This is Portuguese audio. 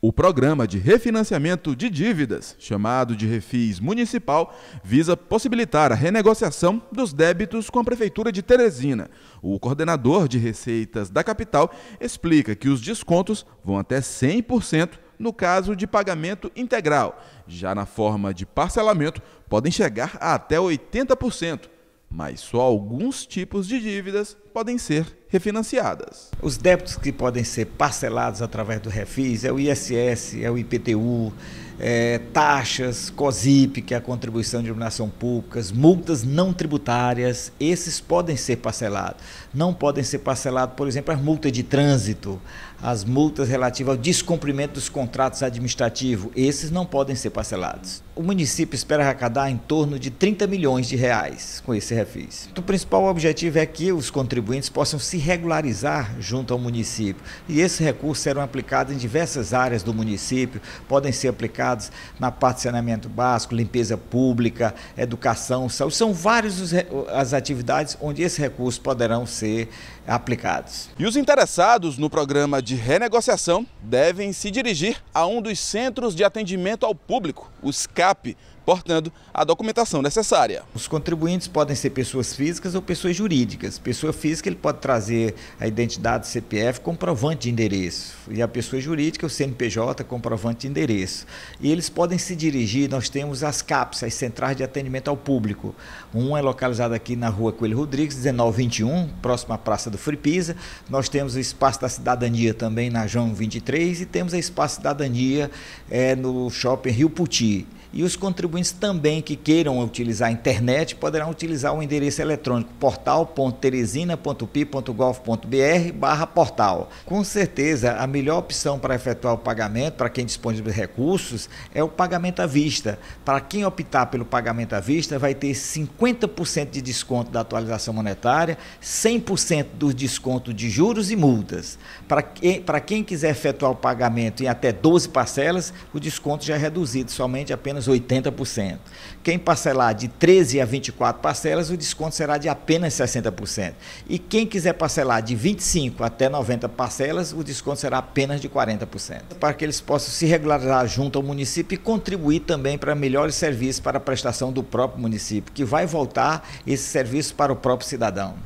O programa de refinanciamento de dívidas, chamado de Refis Municipal, visa possibilitar a renegociação dos débitos com a Prefeitura de Teresina. O coordenador de receitas da capital explica que os descontos vão até 100% no caso de pagamento integral. Já na forma de parcelamento, podem chegar a até 80%, mas só alguns tipos de dívidas podem ser refinanciadas. Os débitos que podem ser parcelados através do Refis é o ISS, é o IPTU, é, taxas, COSIP, que é a contribuição de iluminação públicas, multas não tributárias, esses podem ser parcelados. Não podem ser parcelados, por exemplo, as multas de trânsito, as multas relativas ao descumprimento dos contratos administrativos, esses não podem ser parcelados. O município espera arrecadar em torno de 30 milhões de reais com esse refis. O principal objetivo é que os contribuintes contribuintes possam se regularizar junto ao município. E esses recursos serão aplicados em diversas áreas do município, podem ser aplicados na parte de saneamento básico, limpeza pública, educação, saúde. São várias as atividades onde esses recursos poderão ser aplicados. E os interessados no programa de renegociação devem se dirigir a um dos centros de atendimento ao público, os CAP, portando a documentação necessária. Os contribuintes podem ser pessoas físicas ou pessoas jurídicas. Pessoa física ele pode trazer a identidade CPF, comprovante de endereço. E a pessoa jurídica, o CNPJ, comprovante de endereço. E eles podem se dirigir, nós temos as CAPs, as Centrais de Atendimento ao Público. Um é localizado aqui na rua Coelho Rodrigues, 1921, próximo à Praça do Fripisa. Nós temos o Espaço da Cidadania também na João 23 e temos a Espaço Cidadania é, no Shopping Rio Puti. E os contribuintes também que queiram utilizar a internet poderão utilizar o endereço eletrônico portal.teresina.pi.gov.br barra portal. Com certeza, a melhor opção para efetuar o pagamento, para quem dispõe de recursos, é o pagamento à vista. Para quem optar pelo pagamento à vista, vai ter 50% de desconto da atualização monetária, 100% do desconto de juros e multas. Para quem, para quem quiser efetuar o pagamento em até 12 parcelas, o desconto já é reduzido somente apenas apenas 80%. Quem parcelar de 13 a 24 parcelas, o desconto será de apenas 60%. E quem quiser parcelar de 25 até 90 parcelas, o desconto será apenas de 40%. Para que eles possam se regularizar junto ao município e contribuir também para melhores serviços para a prestação do próprio município, que vai voltar esse serviço para o próprio cidadão.